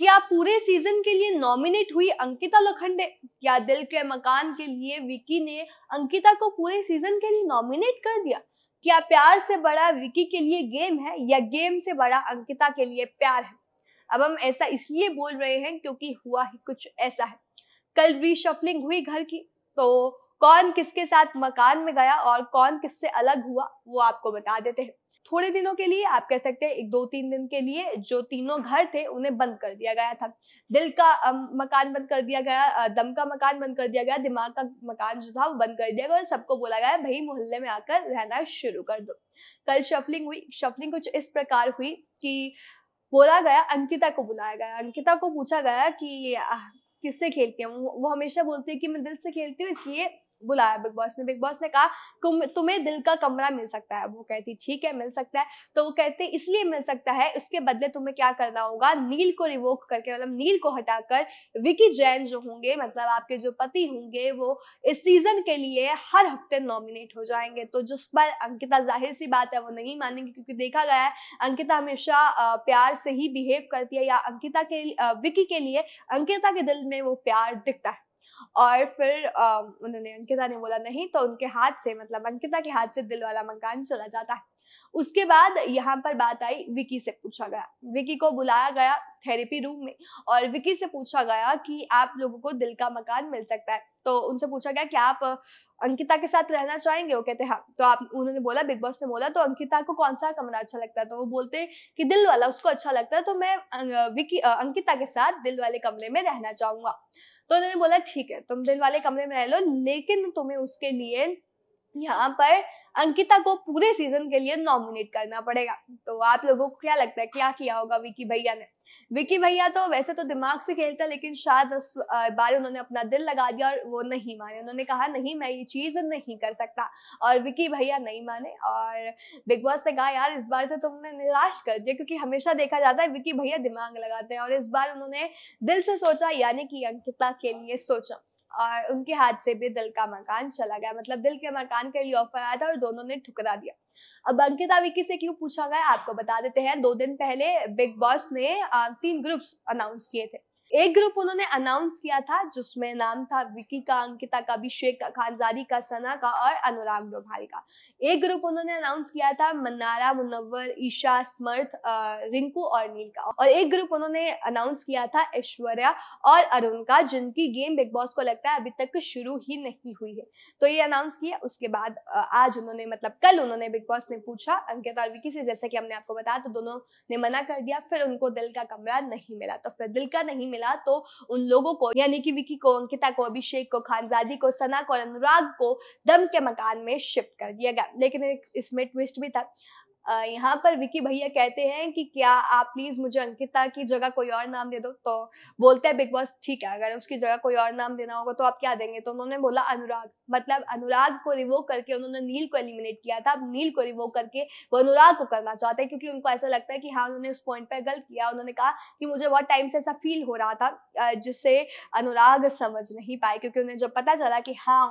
क्या पूरे सीजन के लिए नॉमिनेट हुई अंकिता लोखंडे क्या दिल के मकान के लिए विकी ने अंकिता को पूरे सीजन के लिए नॉमिनेट कर दिया क्या प्यार से बड़ा विकी के लिए गेम है या गेम से बड़ा अंकिता के लिए प्यार है अब हम ऐसा इसलिए बोल रहे हैं क्योंकि हुआ ही कुछ ऐसा है कल रीशफलिंग हुई घर की तो कौन किसके साथ मकान में गया और कौन किससे अलग हुआ वो आपको बता देते हैं थोड़े दिनों के लिए आप कह सकते हैं एक दो तीन दिन के लिए जो तीनों घर थे उन्हें बंद कर दिया गया था दिल का अम, मकान बंद कर दिया गया दम का मकान बंद कर दिया गया दिमाग का मकान जो था वो बंद कर दिया गया और सबको बोला गया भाई मोहल्ले में आकर रहना शुरू कर दो कल शफलिंग हुई शफलिंग कुछ इस प्रकार हुई कि बोला गया अंकिता को बुलाया गया अंकिता को पूछा गया कि किससे खेलती है वो हमेशा बोलती है कि मैं दिल से खेलती हूँ इसलिए बुलाया बिग बॉस ने बिग बॉस ने कहा तुम्हें दिल का कमरा मिल सकता है वो कहती ठीक है मिल सकता है तो वो कहते इसलिए मिल सकता है इसके बदले तुम्हें क्या करना होगा नील को रिवोक करके मतलब नील को हटाकर विकी जैन जो होंगे मतलब आपके जो पति होंगे वो इस सीजन के लिए हर हफ्ते नॉमिनेट हो जाएंगे तो जिस पर अंकिता जाहिर सी बात है वो नहीं मानेंगे क्योंकि देखा गया है अंकिता हमेशा प्यार से ही बिहेव करती है या अंकिता के विकी के लिए अंकिता के दिल में वो प्यार दिखता है और फिर उन्होंने अंकिता ने बोला नहीं तो उनके हाथ से मतलब अंकिता के हाथ से दिल वाला मकान चला जाता है उसके बाद यहाँ पर बात आई विकी से पूछा गया विकी को बुलाया गया थेरेपी रूम में और विकी से पूछा गया कि आप लोगों को दिल का मकान मिल सकता है तो उनसे पूछा गया कि आप अंकिता के साथ रहना चाहेंगे वो कहते हाँ तो आप उन्होंने बोला बिग बॉस ने बोला तो अंकिता को कौन सा कमरा अच्छा लगता है तो वो बोलते कि दिल वाला उसको अच्छा लगता है तो मैं विकी अंकिता के साथ दिल वाले कमरे में रहना चाहूंगा तो उन्होंने बोला ठीक है तुम दिल वाले कमरे में रह लो लेकिन तुम्हें उसके लिए यहाँ पर अंकिता को पूरे सीजन के लिए नॉमिनेट करना पड़ेगा तो आप लोगों को क्या लगता है क्या किया होगा विकी भैया ने विकी भैया तो वैसे तो दिमाग से खेलता लेकिन शायद उस बार उन्होंने अपना दिल लगा दिया और वो नहीं माने उन्होंने कहा नहीं मैं ये चीज नहीं कर सकता और विकी भैया नहीं माने और बिग बॉस ने कहा यार इस बार तो तुमने निराश कर दिया क्योंकि हमेशा देखा जाता है विकी भैया दिमाग लगाते हैं और इस बार उन्होंने दिल से सोचा यानी कि अंकिता के लिए सोचा और उनके हाथ से भी दिल का मकान चला गया मतलब दिल के मकान के लिए ऑफर आया था और दोनों ने ठुकरा दिया अब अंकिता विकी से क्यों पूछा गया आपको बता देते हैं दो दिन पहले बिग बॉस ने तीन ग्रुप्स अनाउंस किए थे एक ग्रुप उन्होंने अनाउंस किया था जिसमें नाम था विकी का अंकिता का अभिषेक का खानजादी का सना का और अनुराग डोभाल का एक ग्रुप उन्होंने अनाउंस किया था मन्नारा मुनवर ईशा समर्थ रिंकू और नील का और एक ग्रुप उन्होंने अनाउंस किया था ऐश्वर्या और अरुण का जिनकी गेम बिग बॉस को लगता है अभी तक शुरू ही नहीं हुई है तो ये अनाउंस किया उसके बाद आज उन्होंने मतलब कल उन्होंने बिग बॉस ने पूछा अंकिता और विकी से जैसा कि हमने आपको बताया तो दोनों ने मना कर दिया फिर उनको दिल का कमरा नहीं मिला तो फिर दिल का नहीं मिला मिला तो उन लोगों को यानी कि विकी को अंकिता को अभिषेक को खानजादी को सना को अनुराग को दम के मकान में शिफ्ट कर दिया गया लेकिन इसमें ट्विस्ट भी था यहाँ पर विकी भैया कहते हैं कि क्या आप प्लीज मुझे अंकिता की जगह कोई और नाम दे दो तो बोलते हैं बिग बॉस ठीक है अगर उसकी जगह कोई और नाम देना होगा तो आप क्या देंगे तो उन्होंने बोला अनुराग मतलब अनुराग को रिवोक करके उन्होंने नील को एलिमिनेट किया था अब नील को रिवोक करके वो अनुराग को करना चाहते हैं क्योंकि उनको ऐसा लगता है कि हाँ उन्होंने उस पॉइंट पर गलत किया उन्होंने कहा कि मुझे बहुत टाइम से ऐसा फील हो रहा था जिससे अनुराग समझ नहीं पाए क्योंकि उन्हें जब पता चला कि हाँ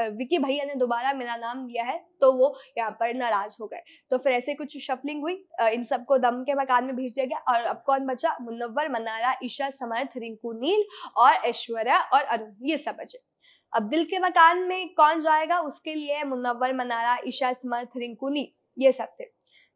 विकी भैया ने दोबारा मेरा नाम लिया है तो वो यहाँ पर नाराज हो गए तो फिर ऐसे कुछ शफलिंग हुई इन सबको दम के मकान में भेज दिया गया और अब कौन बचा मुन्नवर मनारा ईशा समर्थ रिंकू नील और ऐश्वर्या और अरुण ये सब बचे अब दिल के मकान में कौन जाएगा उसके लिए मुन्वर मनारा ईशा समर्थ रिंकू नील ये सब थे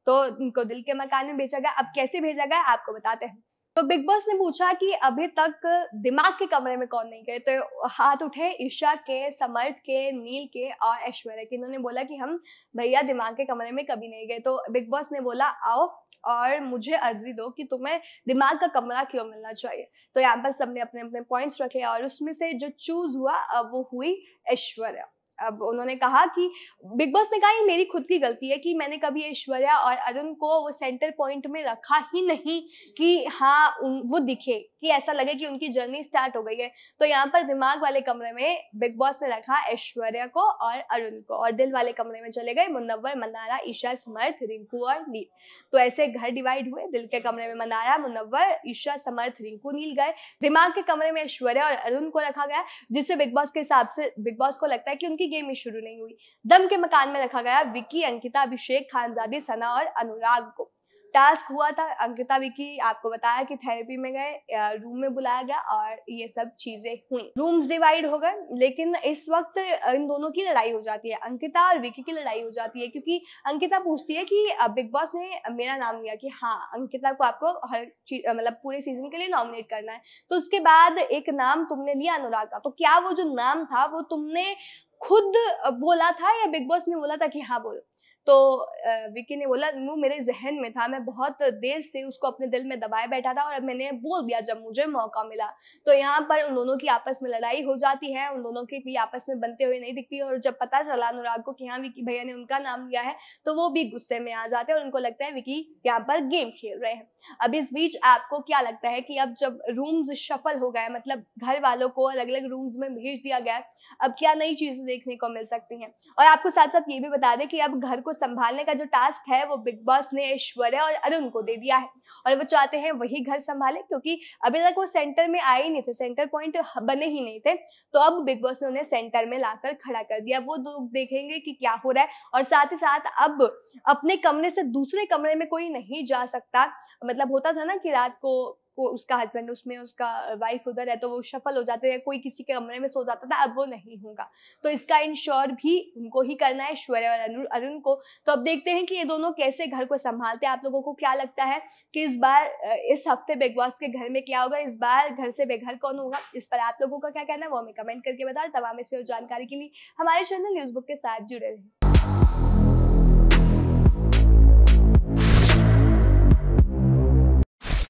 तो इनको दिल के मकान में भेजा गया अब कैसे भेजा गया आपको बताते हैं तो बिग बॉस ने पूछा कि अभी तक दिमाग के कमरे में कौन नहीं गए तो हाथ उठे ईशा के समर्थ के नील के और ऐश्वर्य के इन्होंने बोला कि हम भैया दिमाग के कमरे में कभी नहीं गए तो बिग बॉस ने बोला आओ और मुझे अर्जी दो कि तुम्हें दिमाग का कमरा क्यों मिलना चाहिए तो यहाँ पर सबने अपने अपने पॉइंट्स रखे और उसमें से जो चूज हुआ वो हुई ऐश्वर्या अब उन्होंने कहा कि बिग बॉस ने कहा ये मेरी खुद की गलती है कि मैंने कभी ऐश्वर्या और अरुण को वो सेंटर पॉइंट में रखा ही नहीं कि हाँ वो दिखे कि ऐसा लगे कि उनकी जर्नी स्टार्ट हो गई है तो यहाँ पर दिमाग वाले कमरे में बिग बॉस ने रखा ऐश्वर्या को और अरुण को और दिल वाले कमरे में चले गए मुन्वर मनारा ईशा समर्थ रिंकू और नील तो ऐसे घर डिवाइड हुए दिल के कमरे में मनारा मुनव्वर ईशा समर्थ रिंकू नील गए दिमाग के कमरे में ऐश्वर्या और अरुण को रखा गया जिससे बिग बॉस के हिसाब से बिग बॉस को लगता है कि उनकी की गेम ही शुरू नहीं हुई दम के मकान में रखा गया विकी अंकिता अभिषेक खानजादी सना और अनुराग को टास्क हुआ था अंकिता विकी आपको बताया कि थेरेपी में गए रूम में बुलाया गया और ये सब चीजें हुई रूम्स डिवाइड हो गए लेकिन इस वक्त इन दोनों की लड़ाई हो जाती है अंकिता और विकी की लड़ाई हो जाती है क्योंकि अंकिता पूछती है कि बिग बॉस ने मेरा नाम लिया कि हाँ अंकिता को आपको हर चीज मतलब पूरे सीजन के लिए नॉमिनेट करना है तो उसके बाद एक नाम तुमने लिया अनुराग का तो क्या वो जो नाम था वो तुमने खुद बोला था या बिग बॉस ने बोला था कि हाँ बोलो तो विकी ने बोला वो मेरे जहन में था मैं बहुत देर से उसको अपने दिल में दबाए बैठा था और अब मैंने बोल दिया जब मुझे मौका मिला तो यहाँ पर उन दोनों की आपस में लड़ाई हो जाती है उन दोनों की भी आपस में बनते हुए नहीं दिखती और जब पता चला अनुराग को कि हाँ विकी भैया ने उनका नाम लिया है तो वो भी गुस्से में आ जाते हैं और उनको लगता है विकी यहाँ पर गेम खेल रहे हैं अब इस बीच आपको क्या लगता है कि अब जब रूम्स शफल हो गए मतलब घर वालों को अलग अलग रूम्स में भेज दिया गया अब क्या नई चीजें देखने को मिल सकती हैं और आपको साथ साथ ये भी बता दें कि अब घर को संभालने का जो टास्क है वो बिग बॉस ने ऐश्वर्या और अरुण को दे दिया है और वो चाहते हैं वही घर संभाले क्योंकि अभी तक वो सेंटर में आए ही नहीं थे सेंटर पॉइंट बने ही नहीं थे तो अब बिग बॉस ने उन्हें सेंटर में लाकर खड़ा कर दिया वो लोग देखेंगे कि क्या हो रहा है और साथ ही साथ अब अपने कमरे से दूसरे कमरे में कोई नहीं जा सकता मतलब होता था ना कि रात को वो उसका हस्बैंड उसमें उसका वाइफ उधर है तो वो सफल हो जाते हैं कोई किसी के कमरे में सो जाता था अब वो नहीं होगा तो इसका इंश्योर भी उनको ही करना है ऐश्वर्य और अरुण को तो अब देखते हैं कि ये दोनों कैसे घर को संभालते हैं आप लोगों को क्या लगता है कि इस बार इस हफ्ते बिग बॉस के घर में क्या होगा इस बार घर से बेघर कौन होगा इस पर आप लोगों का क्या कहना है वो हमें कमेंट करके बताओ तमाम और जानकारी के लिए हमारे चैनल न्यूज़ बुक के साथ जुड़े रहें